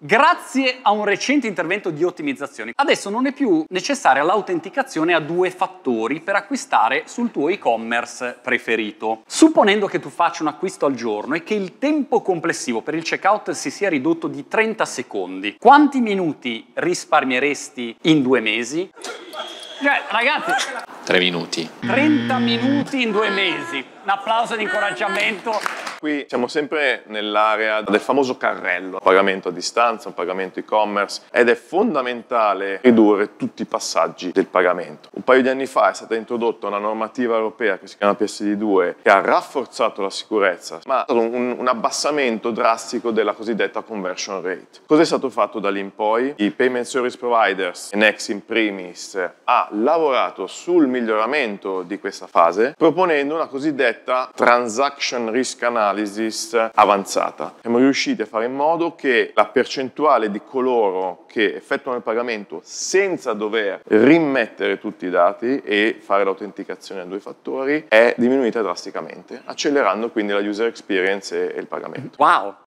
Grazie a un recente intervento di ottimizzazione, adesso non è più necessaria l'autenticazione a due fattori per acquistare sul tuo e-commerce preferito. Supponendo che tu faccia un acquisto al giorno e che il tempo complessivo per il checkout si sia ridotto di 30 secondi, quanti minuti risparmieresti in due mesi? Cioè, ragazzi... 3 minuti. 30 minuti in due mesi. Un applauso di incoraggiamento Qui siamo sempre nell'area del famoso carrello, pagamento a distanza, un pagamento e-commerce ed è fondamentale ridurre tutti i passaggi del pagamento. Un paio di anni fa è stata introdotta una normativa europea che si chiama PSD2 che ha rafforzato la sicurezza, ma è stato un, un abbassamento drastico della cosiddetta conversion rate. Cos'è stato fatto da lì in poi? I payment service providers, Nex in primis, ha lavorato sul miglioramento di questa fase proponendo una cosiddetta transaction risk analysis analysis avanzata. Siamo riusciti a fare in modo che la percentuale di coloro che effettuano il pagamento senza dover rimettere tutti i dati e fare l'autenticazione a due fattori è diminuita drasticamente, accelerando quindi la user experience e il pagamento. Wow!